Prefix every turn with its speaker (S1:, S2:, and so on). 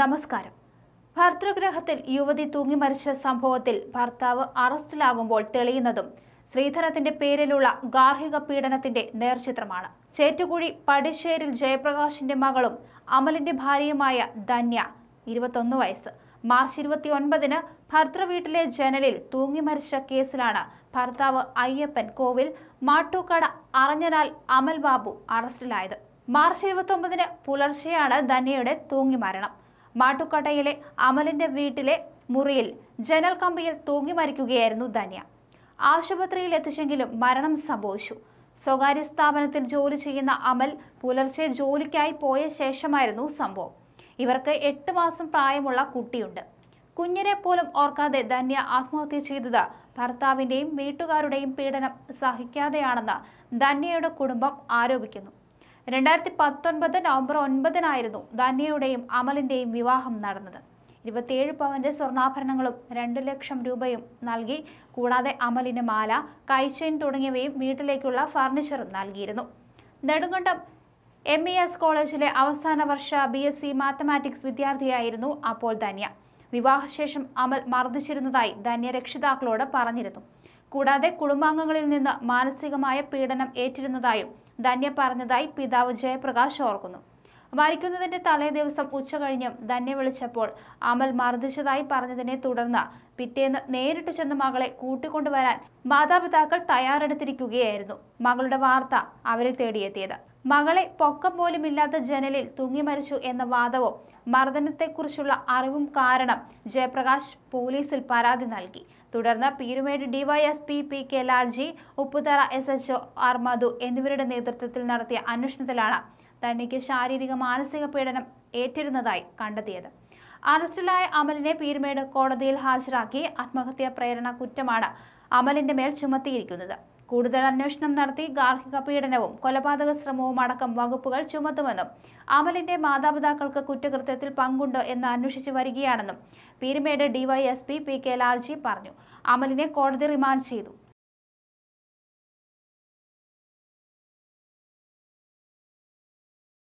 S1: നമസ്കാരം ഭർത്തൃഗ്രഹത്തിൽ യുവതി തൂങ്ങി മരിച്ച സംഭവത്തിൽ ഭർത്താവ് അറസ്റ്റിലാകുമ്പോൾ തെളിയുന്നതും ശ്രീധരത്തിന്റെ പേരിലുള്ള ഗാർഹിക പീഡനത്തിന്റെ നേർചിത്രമാണ് ചേറ്റുകുഴി പടിശ്ശേരിൽ ജയപ്രകാശിന്റെ മകളും അമലിന്റെ ഭാര്യയുമായ ധന്യ ഇരുപത്തൊന്ന് വയസ്സ് മാർച്ച് ഇരുപത്തി ഒൻപതിന് ഭർത്തൃ വീട്ടിലെ ജനലിൽ തൂങ്ങി മരിച്ച കേസിലാണ് ഭർത്താവ് അയ്യപ്പൻ കോവിൽ മാട്ടൂക്കട അറിഞ്ഞനാൽ അമൽ ബാബു അറസ്റ്റിലായത് മാർച്ച് ഇരുപത്തി ഒമ്പതിന് പുലർച്ചെയാണ് ധന്യയുടെ തൂങ്ങി മരണം മാട്ടുക്കട്ടയിലെ അമലിന്റെ വീട്ടിലെ മുറിയിൽ ജനൽ കമ്പിയിൽ തൂങ്ങി മരിക്കുകയായിരുന്നു ധന്യ ആശുപത്രിയിൽ എത്തിച്ചെങ്കിലും മരണം സംഭവിച്ചു സ്വകാര്യ സ്ഥാപനത്തിൽ ജോലി ചെയ്യുന്ന അമൽ പുലർച്ചെ ജോലിക്കായി പോയ ശേഷമായിരുന്നു സംഭവം ഇവർക്ക് എട്ട് മാസം പ്രായമുള്ള കുട്ടിയുണ്ട് കുഞ്ഞിനെ പോലും ഓർക്കാതെ ധന്യ ആത്മഹത്യ ചെയ്തത് ഭർത്താവിൻ്റെയും വീട്ടുകാരുടെയും പീഡനം സഹിക്കാതെയാണെന്ന് ധന്യയുടെ കുടുംബം ആരോപിക്കുന്നു രണ്ടായിരത്തി പത്തൊൻപത് നവംബർ ഒൻപതിനായിരുന്നു ധന്യയുടെയും അമലിൻ്റെയും വിവാഹം നടന്നത് ഇരുപത്തിയേഴ് പവൻ്റെ സ്വർണ്ണാഭരണങ്ങളും രണ്ട് ലക്ഷം രൂപയും നൽകി കൂടാതെ അമലിന് മാല കൈചെയിൻ തുടങ്ങിയവയും വീട്ടിലേക്കുള്ള ഫർണിച്ചറും നൽകിയിരുന്നു നെടുങ്കണ്ടം എം ഇ എസ് കോളേജിലെ അവസാന വർഷ ബി എസ് സി മാത്തമാറ്റിക്സ് വിദ്യാർത്ഥിയായിരുന്നു അപ്പോൾ ധന്യ വിവാഹശേഷം അമൽ മർദ്ദിച്ചിരുന്നതായി ധന്യ രക്ഷിതാക്കളോട് പറഞ്ഞിരുന്നു കൂടാതെ കുടുംബാംഗങ്ങളിൽ നിന്ന് മാനസികമായ പീഡനം ഏറ്റിരുന്നതായും ധന്യ പറഞ്ഞതായി പിതാവ് ജയപ്രകാശ് ഓർക്കുന്നു മരിക്കുന്നതിന്റെ തലേ ദിവസം ഉച്ച കഴിഞ്ഞും ധന്യ വിളിച്ചപ്പോൾ അമൽ മർദ്ദിച്ചതായി പറഞ്ഞതിനെ തുടർന്ന് പിറ്റേന്ന് നേരിട്ട് ചെന്ന മകളെ കൂട്ടിക്കൊണ്ടുവരാൻ മാതാപിതാക്കൾ തയ്യാറെടുത്തിരിക്കുകയായിരുന്നു മകളുടെ വാർത്ത അവരെ തേടിയെത്തിയത് മകളെ പൊക്കം പോലുമില്ലാത്ത ജനലിൽ തൂങ്ങി മരിച്ചു എന്ന വാദവും മർദ്ദനത്തെക്കുറിച്ചുള്ള അറിവും കാരണം ജയപ്രകാശ് പോലീസിൽ പരാതി നൽകി തുടർന്ന് Peermade DYSP P K Lalji Upputhara S H R Madhu എന്നിവരുടെ നേതൃത്വത്തിൽ നടത്തിയ അന്വേഷണത്തിലാണ് തനിക്ക് ശാരീരിക മാനസിക പീഡനം ഏറ്റിരുന്നതായി കണ്ടെത്തിയത് അറസ്റ്റിലായ അമലിനെ പീരുമേട് കോടതിയിൽ ഹാജരാക്കി ആത്മഹത്യാ പ്രേരണ കുറ്റമാണ് അമലിന്റെ മേൽ ചുമത്തിയിരിക്കുന്നത് കൂടുതൽ അന്വേഷണം നടത്തി ഗാർഹിക പീഡനവും കൊലപാതക ശ്രമവും അടക്കം വകുപ്പുകൾ ചുമത്തുമെന്നും അമലിന്റെ മാതാപിതാക്കൾക്ക് കുറ്റകൃത്യത്തിൽ പങ്കുണ്ടോ എന്ന് അന്വേഷിച്ചു വരികയാണെന്നും Peermade DYSP P K Lalji പറഞ്ഞു അമലിനെ കോടതി റിമാൻഡ് ചെയ്തു